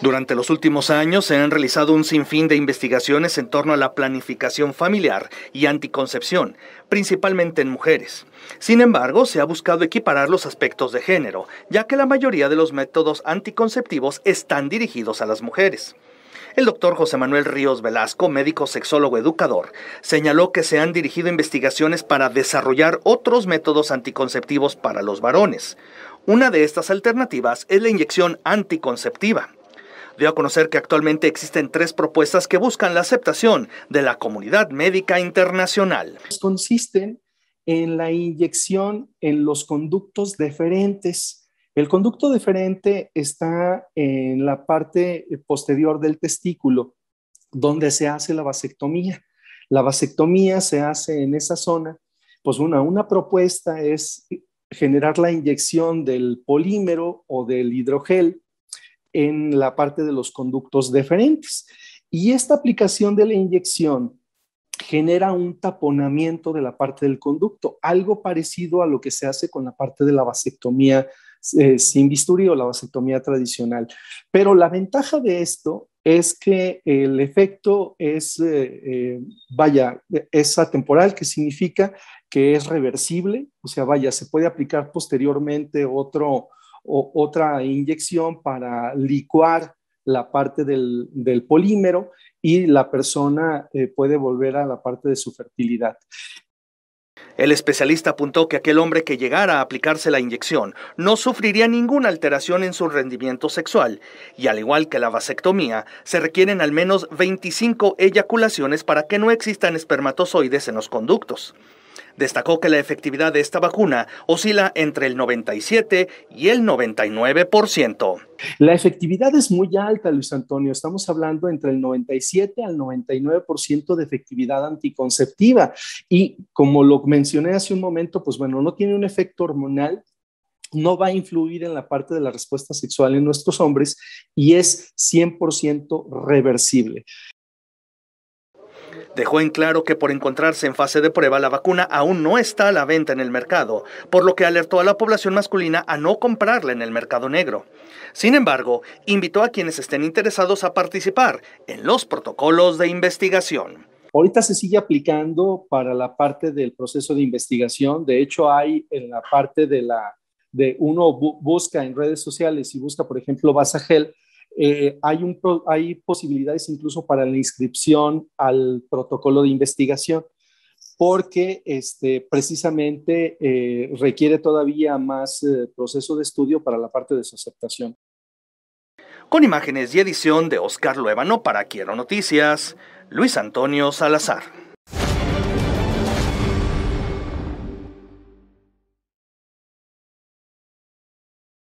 Durante los últimos años se han realizado un sinfín de investigaciones en torno a la planificación familiar y anticoncepción, principalmente en mujeres. Sin embargo, se ha buscado equiparar los aspectos de género, ya que la mayoría de los métodos anticonceptivos están dirigidos a las mujeres. El doctor José Manuel Ríos Velasco, médico sexólogo educador, señaló que se han dirigido investigaciones para desarrollar otros métodos anticonceptivos para los varones. Una de estas alternativas es la inyección anticonceptiva dio a conocer que actualmente existen tres propuestas que buscan la aceptación de la comunidad médica internacional. Consisten en la inyección en los conductos deferentes. El conducto deferente está en la parte posterior del testículo, donde se hace la vasectomía. La vasectomía se hace en esa zona. Pues una, una propuesta es generar la inyección del polímero o del hidrogel en la parte de los conductos deferentes. Y esta aplicación de la inyección genera un taponamiento de la parte del conducto, algo parecido a lo que se hace con la parte de la vasectomía eh, sin bisturí o la vasectomía tradicional. Pero la ventaja de esto es que el efecto es, eh, eh, vaya, es atemporal, que significa que es reversible, o sea, vaya, se puede aplicar posteriormente otro, otra inyección para licuar la parte del, polímero y la persona eh, puede volver a la parte de su fertilidad. El especialista apuntó que aquel hombre que llegara a aplicarse la inyección no sufriría ninguna alteración en su rendimiento sexual y al igual que la vasectomía, se requieren al menos 25 eyaculaciones para que no existan espermatozoides en los conductos destacó que la efectividad de esta vacuna oscila entre el 97 y el 99%. La efectividad es muy alta, Luis Antonio. Estamos hablando entre el 97 al 99% de efectividad anticonceptiva. Y como lo mencioné hace un momento, pues bueno, no tiene un efecto hormonal, no va a influir en la parte de la respuesta sexual en nuestros hombres y es 100% reversible. Dejó en claro que por encontrarse en fase de prueba la vacuna aún no está a la venta en el mercado, por lo que alertó a la población masculina a no comprarla en el mercado negro. Sin embargo, invitó a quienes estén interesados a participar en los protocolos de investigación. Ahorita se sigue aplicando para la parte del proceso de investigación. De hecho, hay en la parte de la de uno busca en redes sociales y busca, por ejemplo, Basagel, eh, hay, hay posibilidades incluso para la inscripción al protocolo de investigación, porque este, precisamente eh, requiere todavía más eh, proceso de estudio para la parte de su aceptación. Con imágenes y edición de Oscar Luevano para Quiero Noticias, Luis Antonio Salazar.